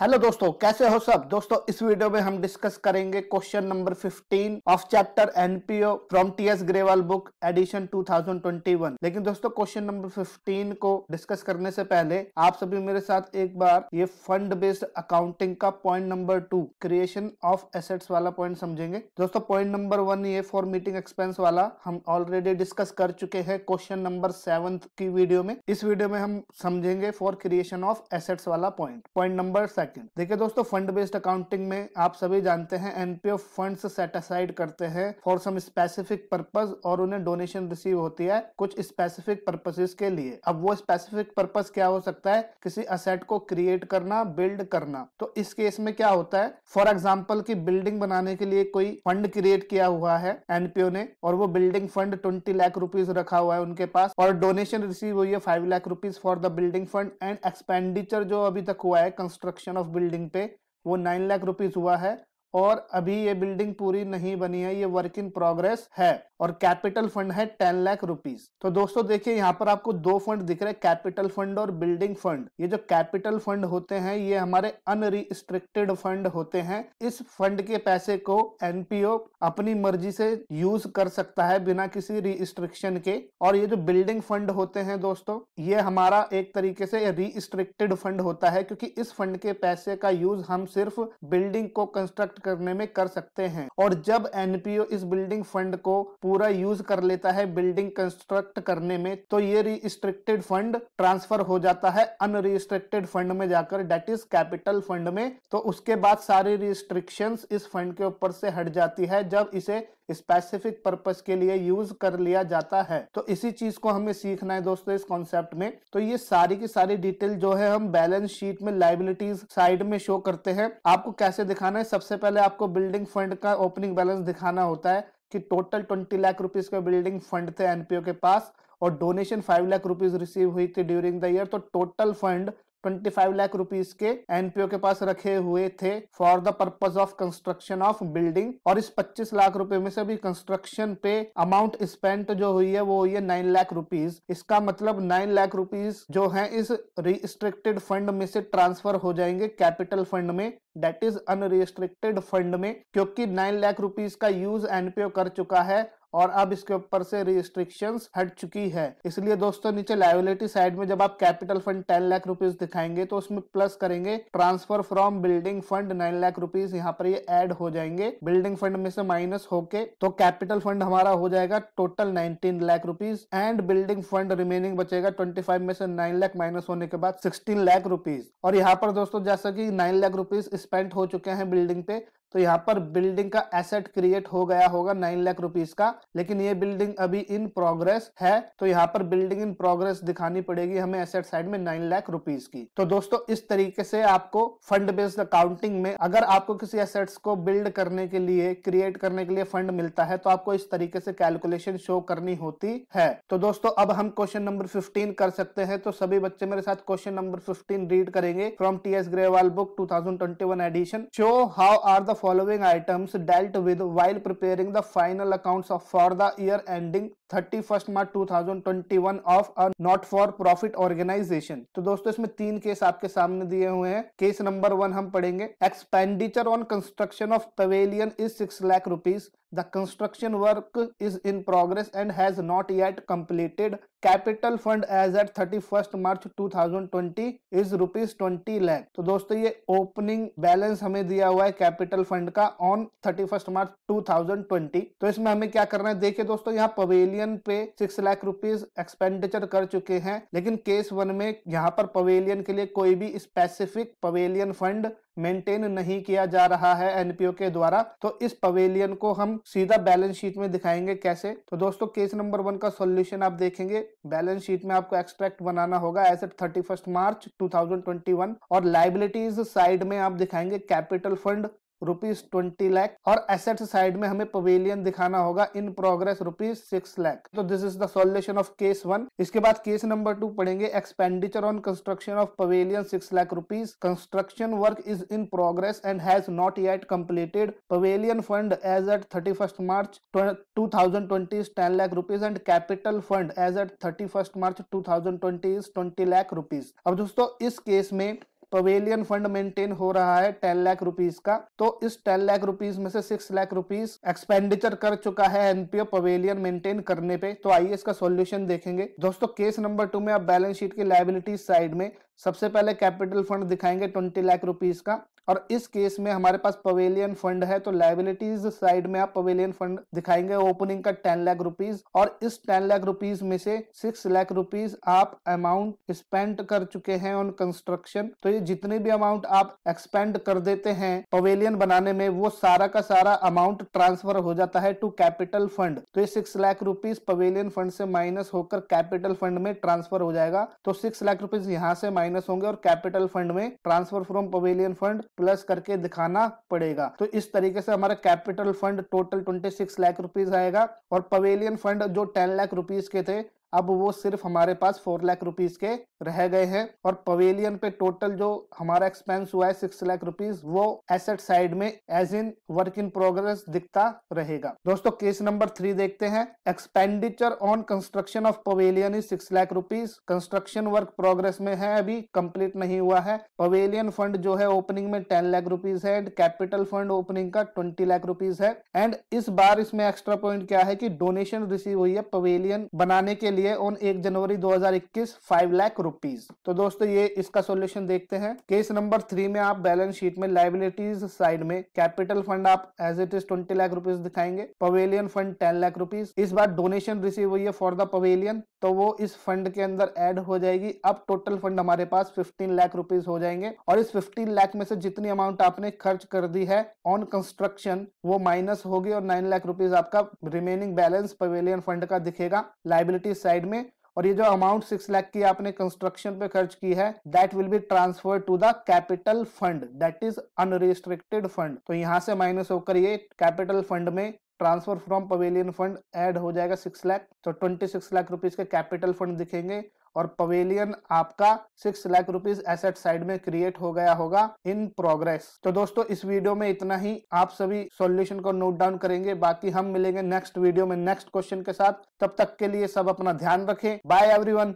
hello दोस्तों कैसे हो सब दोस्तों इस वीडियो में हम डिस्कस करेंगे question number 15 of chapter NPO from TS Grewal book edition 2021 लेकिन दोस्तों क्वेश्चन नंबर 15 को डिस्कस करने से पहले आप सभी मेरे साथ एक बार ये फंड बेस्ड अकाउंटिंग का point number two creation of assets वाला पॉइंट समझेंगे दोस्तों पॉइंट नंबर वन ये फॉर मीटिंग एक्सपेंस वाला हम ऑलरेडी डिस्कस कर चुके हैं क्वेश्चन नंबर सेवन की वीडियो में इस वीडियो में हम समझेंगे फॉर क्रिएशन ऑफ एसेट्स वाला पॉइंट पॉइंट नंबर सेकंड देखिए दोस्तों फंड बेस्ड अकाउंटिंग में आप सभी जानते हैं एनपीओ फंड सेट असाइड करते हैं फॉर सम स्पेसिफिक पर्पज और उन्हें डोनेशन रिसीव होती है कुछ स्पेसिफिक पर्पसेस के लिए अब वो स्पेसिफिक पर्पज क्या हो सकता है किसी असेट को क्रिएट करना बिल्ड करना तो इस केस में क्या होता है फॉर एग्जाम्पल की बिल्डिंग बनाने के लिए कोई फंड क्रिएट किया हुआ है एनपीओ ने और वो building fund twenty lakh rupees रखा हुआ है उनके पास और डोनेशन रिसीव हुई है five lakh rupees for the building fund and expenditure जो अभी तक हुआ है कंस्ट्रक्शन कंस्ट्रक्शन ऑफ बिल्डिंग पे वो नाइन लाख रुपीज हुआ है और अभी ये बिल्डिंग पूरी नहीं बनी है ये वर्क इन प्रोग्रेस है और कैपिटल फंड है टेन लाख रुपीस तो दोस्तों देखिए यहाँ पर आपको दो फंड दिख रहे हैं कैपिटल फंड और बिल्डिंग फंड ये जो कैपिटल फंड होते हैं ये हमारे अनरिस्ट्रिक्टेड फंड होते हैं इस फंड के पैसे को एनपीओ अपनी मर्जी से यूज कर सकता है बिना किसी रिस्ट्रिक्शन के और ये जो बिल्डिंग फंड होते हैं दोस्तों ये हमारा एक तरीके से रिस्ट्रिक्टेड फंड होता है क्योंकि इस फंड के पैसे का यूज हम सिर्फ बिल्डिंग को कंस्ट्रक्ट करने में कर सकते हैं और जब एनपीओ इस बिल्डिंग फंड को पूरा यूज कर लेता है बिल्डिंग कंस्ट्रक्ट करने में तो ये रिस्ट्रिक्टेड फंड ट्रांसफर हो जाता है अनरिस्ट्रिक्टेड फंड में जाकर डेट इज कैपिटल फंड में तो उसके बाद सारी रिस्ट्रिक्शंस इस फंड के ऊपर से हट जाती है जब इसे स्पेसिफिक पर्पज के लिए यूज कर लिया जाता है तो इसी चीज को हमें सीखना है दोस्तों इस कॉन्सेप्ट में तो ये सारी की सारी डिटेल जो है हम बैलेंस शीट में लाइबिलिटीज साइड में शो करते हैं आपको कैसे दिखाना है सबसे पहले आपको बिल्डिंग फंड का ओपनिंग बैलेंस दिखाना होता है कि टोटल ट्वेंटी लाख रुपीज का बिल्डिंग फंड थे एनपीओ के पास और donation five lakh rupees receive हुई थी ड्यूरिंग द ईयर तो total fund twenty five lakh rupees के एनपीओ के पास रखे हुए थे for the purpose of construction of building और इस पच्चीस लाख रुपए में से भी कंस्ट्रक्शन पे अमाउंट स्पेंट जो हुई है वो हुई है नाइन लाख रुपीज इसका मतलब नाइन लाख रुपीज जो है इस रिस्ट्रिक्टेड फंड में से ट्रांसफर हो जाएंगे कैपिटल फंड में डेट इज अनरिस्ट्रिक्टेड फंड में क्योंकि नाइन लाख रुपीज का यूज एनपीओ कर चुका है और अब इसके ऊपर से रिस्ट्रिक्शन हट चुकी है इसलिए दोस्तों नीचे लाइबिलिटी साइड में जब आप capital fund ten lakh rupees दिखाएंगे तो उसमें प्लस करेंगे transfer from building fund nine lakh rupees यहाँ पर ये ऐड हो जाएंगे बिल्डिंग फंड में से माइनस होके तो कैपिटल फंड हमारा हो जाएगा total nineteen lakh rupees and building fund remaining बचेगा ट्वेंटी फाइव में से नाइन लाख माइनस होने के बाद सिक्सटीन लाख रुपीज और यहाँ पर दोस्तों जैसा की नाइन लाख रुपीज स्पेंड हो चुके हैं बिल्डिंग पे तो यहाँ पर बिल्डिंग का एसेट क्रिएट हो गया होगा नाइन लाख रुपीज का लेकिन ये बिल्डिंग अभी इन प्रोग्रेस है तो यहाँ पर बिल्डिंग इन प्रोग्रेस दिखानी पड़ेगी हमें एसेट साइड में नाइन लाख रुपीज की तो दोस्तों इस तरीके से आपको फंड बेस्ड अकाउंटिंग में अगर आपको किसी एसेट्स को बिल्ड करने के लिए क्रिएट करने के लिए फंड मिलता है तो आपको इस तरीके से कैलकुलेशन शो करनी होती है तो दोस्तों अब हम क्वेश्चन नंबर फिफ्टीन कर सकते हैं तो सभी बच्चे मेरे साथ क्वेश्चन नंबर फिफ्टीन रीड करेंगे from T S Grewal book two thousand twenty one edition show how are the following items dealt with while preparing the final accounts for the year ending 31 March 2021 of a not for profit organisation तो दोस्तों इसमें तीन case आपके सामने दिए हुए हैं case number one हम पढ़ेंगे expenditure on construction of pavilion is six lakh rupees is in progress and has not yet has capital fund as at thirty first March two thousand twenty is rupees twenty lakh तो दोस्तों ये opening balance हमें दिया हुआ है capital fund का on thirty first March two thousand twenty तो इसमें हमें क्या करना है देखिए दोस्तों यहाँ पवेलियन पवेलियन पे सिक्स लाख रुपीज एक्सपेंडिचर कर चुके हैं लेकिन केस वन में यहाँ पर पवेलियन के लिए कोई भी स्पेसिफिक पवेलियन फंड मेंटेन नहीं किया जा रहा है एनपीओ के द्वारा तो इस पवेलियन को हम सीधा बैलेंस शीट में दिखाएंगे कैसे तो दोस्तों केस नंबर वन का सॉल्यूशन आप देखेंगे बैलेंस शीट में आपको एक्सट्रैक्ट बनाना होगा एट थर्टी मार्च 2021 और लाइबिलिटीज साइड में आप दिखाएंगे capital fund rupees twenty lakh और एसेट साइड में हमें पवेलियन दिखाना होगा in progress rupees six lakh तो this is the of case one इसके बाद केस नंबर टू पढ़ेंगे expenditure on construction of pavilion six lakh rupees construction work is in progress and has not yet completed pavilion fund as at thirty first March two thousand twenty is ten lakh rupees and capital fund as at thirty first March two thousand twenty is twenty lakh rupees अब दोस्तों इस case में pavilion fund maintain हो रहा है ten lakh rupees का तो इस टेन लाख रुपीज में से सिक्स लाख रुपीज एक्सपेंडिचर कर चुका है एनपीओ पवेलियन मेंटेन करने पे तो आइए इसका सॉल्यूशन देखेंगे दोस्तों केस नंबर टू में आप बैलेंस शीट की लाइबिलिटी साइड में सबसे पहले कैपिटल फंड दिखाएंगे ट्वेंटी लाख रुपीज का और इस केस में हमारे पास पवेलियन फंड है तो लाइबिलिटीज साइड में आप पवेलियन फंड दिखाएंगे ओपनिंग का टेन लाख रुपीज और इस टेन लाख रुपीज में से सिक्स लाख रुपीज आप अमाउंट स्पेंड कर चुके हैं ऑन कंस्ट्रक्शन तो ये जितने भी अमाउंट आप एक्सपेंड कर देते हैं पवेलियन बनाने में वो सारा का सारा अमाउंट ट्रांसफर हो जाता है टू कैपिटल फंड तो ये six lakh rupees pavilion fund से माइनस होकर कैपिटल फंड में ट्रांसफर हो जाएगा तो सिक्स लाख रुपीज यहाँ से माइनस होंगे और कैपिटल फंड में transfer from pavilion fund plus करके दिखाना पड़ेगा तो इस तरीके से हमारा capital fund total twenty six lakh rupees आएगा और पवेलियन फंड जो टेन लाख रुपीज के थे अब वो सिर्फ हमारे पास फोर लाख रुपीज के रह गए हैं और पवेलियन पे टोटल जो हमारा एक्सपेंस हुआ है सिक्स लाख रुपीज वो एसेट साइड में as in work in progress दिखता रहेगा दोस्तों केस नंबर थ्री देखते हैं expenditure on construction of pavilion is six lakh rupees construction work progress में है अभी कंप्लीट नहीं हुआ है पवेलियन फंड जो है ओपनिंग में टेन लाख रुपीज है एंड कैपिटल फंड ओपनिंग का ट्वेंटी लाख रुपीज है एंड इस बार इसमें एक्स्ट्रा पॉइंट क्या है कि डोनेशन रिसीव हुई है पवेलियन बनाने के लिए रही है ऑन एक जनवरी 2021 हजार इक्कीस फाइव लाख रुपीज तो दोस्तों ये इसका सॉल्यूशन देखते हैं केस नंबर थ्री में आप बैलेंस शीट में लाइबिलिटीज साइड में कैपिटल फंड आप as it is twenty lakh rupees दिखाएंगे pavilion fund ten lakh rupees इस बार डोनेशन रिसीव हुई है फॉर द पवेलियन तो वो इस फंड के अंदर एड हो जाएगी अब टोटल फंड हमारे पास फिफ्टीन लाख रुपीज हो जाएंगे और इस फिफ्टीन लाख में से जितनी अमाउंट आपने खर्च कर दी है ऑन कंस्ट्रक्शन वो माइनस होगी और नाइन लाख रुपीज आपका रिमेनिंग बैलेंस पवेलियन फंड का दिखेगा लाइबिलिटी साइड साइड में और ये जो अमाउंट सिक्स लाख की आपने कंस्ट्रक्शन पे खर्च की है that will be transfer to the capital fund that is unrestricted fund तो यहाँ से माइनस होकर ये कैपिटल फंड में transfer from pavilion fund add हो जाएगा सिक्स लाख तो ट्वेंटी सिक्स लाख रुपीज के कैपिटल फंड दिखेंगे और पवेलियन आपका six lakh rupees asset side में क्रिएट हो गया होगा इन प्रोग्रेस तो दोस्तों इस वीडियो में इतना ही आप सभी सॉल्यूशन को नोट डाउन करेंगे बाकी हम मिलेंगे नेक्स्ट वीडियो में नेक्स्ट क्वेश्चन के साथ तब तक के लिए सब अपना ध्यान रखें बाय एवरीवन